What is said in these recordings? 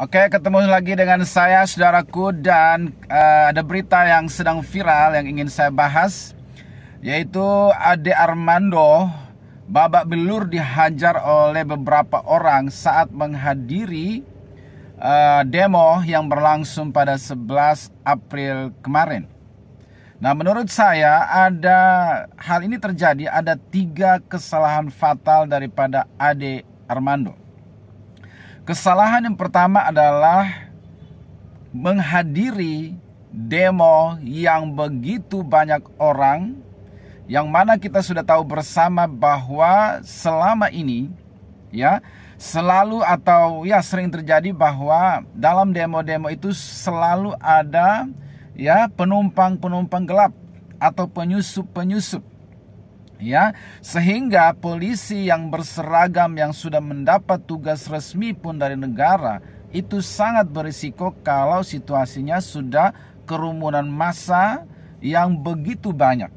Oke, ketemu lagi dengan saya, saudaraku, dan uh, ada berita yang sedang viral yang ingin saya bahas, yaitu Ade Armando babak belur dihajar oleh beberapa orang saat menghadiri uh, demo yang berlangsung pada 11 April kemarin. Nah, menurut saya ada hal ini terjadi ada tiga kesalahan fatal daripada Ade Armando. Kesalahan yang pertama adalah menghadiri demo yang begitu banyak orang yang mana kita sudah tahu bersama bahwa selama ini ya selalu atau ya sering terjadi bahwa dalam demo-demo itu selalu ada ya penumpang-penumpang gelap atau penyusup-penyusup ya sehingga polisi yang berseragam yang sudah mendapat tugas resmi pun dari negara itu sangat berisiko kalau situasinya sudah kerumunan massa yang begitu banyak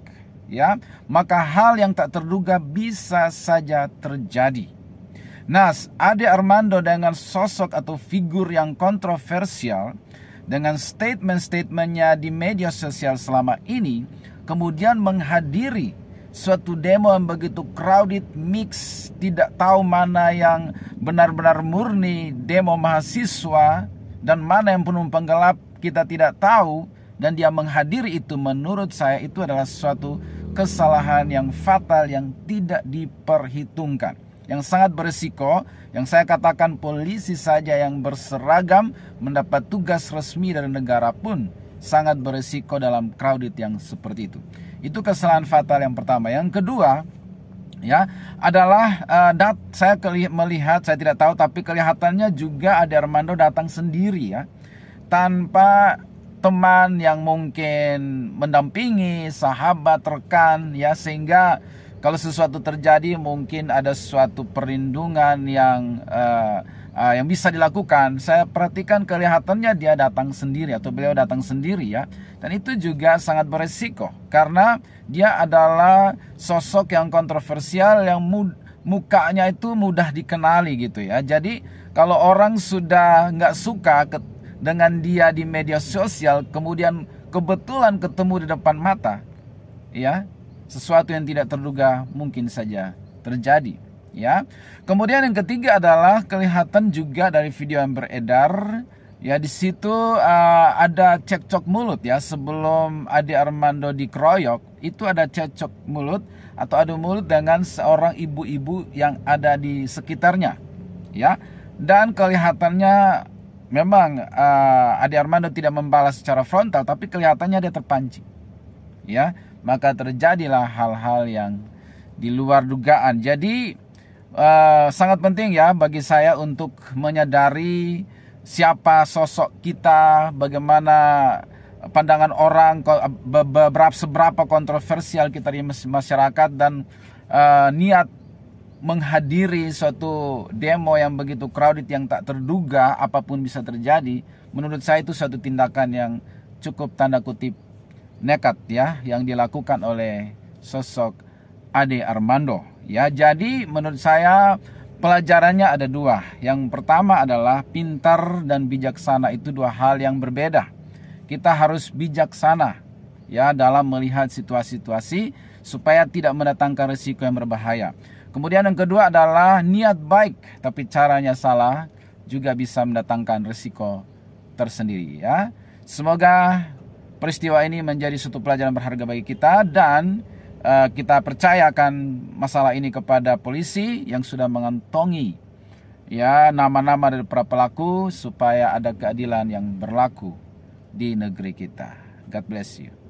ya maka hal yang tak terduga bisa saja terjadi nas Ade Armando dengan sosok atau figur yang kontroversial dengan statement-statementnya di media sosial selama ini kemudian menghadiri suatu demo yang begitu crowded, mix, tidak tahu mana yang benar-benar murni demo mahasiswa dan mana yang penuh penggelap kita tidak tahu dan dia menghadiri itu menurut saya itu adalah suatu kesalahan yang fatal yang tidak diperhitungkan yang sangat berisiko yang saya katakan polisi saja yang berseragam mendapat tugas resmi dari negara pun sangat berisiko dalam crowded yang seperti itu. Itu kesalahan fatal yang pertama. Yang kedua, ya adalah uh, dat saya melihat saya tidak tahu tapi kelihatannya juga ada Armando datang sendiri ya tanpa teman yang mungkin mendampingi sahabat rekan ya sehingga kalau sesuatu terjadi mungkin ada suatu perlindungan yang uh, uh, yang bisa dilakukan. Saya perhatikan kelihatannya dia datang sendiri atau beliau datang sendiri ya. Dan itu juga sangat beresiko karena dia adalah sosok yang kontroversial yang mud mukanya itu mudah dikenali gitu ya. Jadi kalau orang sudah nggak suka ke dengan dia di media sosial kemudian kebetulan ketemu di depan mata ya sesuatu yang tidak terduga mungkin saja terjadi ya. Kemudian yang ketiga adalah kelihatan juga dari video yang beredar Ya di situ uh, ada cekcok mulut ya sebelum Adi Armando dikeroyok itu ada cekcok mulut atau adu mulut dengan seorang ibu-ibu yang ada di sekitarnya ya dan kelihatannya memang uh, Adi Armando tidak membalas secara frontal tapi kelihatannya dia terpancing ya maka terjadilah hal-hal yang di luar dugaan jadi Eh, sangat penting ya bagi saya untuk menyadari siapa sosok kita, bagaimana pandangan orang beberapa seberapa kontroversial kita di masyarakat dan uh, niat menghadiri suatu demo yang begitu crowded yang tak terduga apapun bisa terjadi menurut saya itu suatu tindakan yang cukup tanda kutip nekat ya yang dilakukan oleh sosok Ade Armando Ya, jadi menurut saya pelajarannya ada dua. Yang pertama adalah pintar dan bijaksana itu dua hal yang berbeda. Kita harus bijaksana ya dalam melihat situasi-situasi supaya tidak mendatangkan risiko yang berbahaya. Kemudian yang kedua adalah niat baik tapi caranya salah juga bisa mendatangkan risiko tersendiri ya. Semoga peristiwa ini menjadi suatu pelajaran berharga bagi kita dan Eh, kita percayakan masalah ini kepada polisi yang sudah mengantongi ya nama-nama dari para pelaku supaya ada keadilan yang berlaku di negeri kita. God bless you.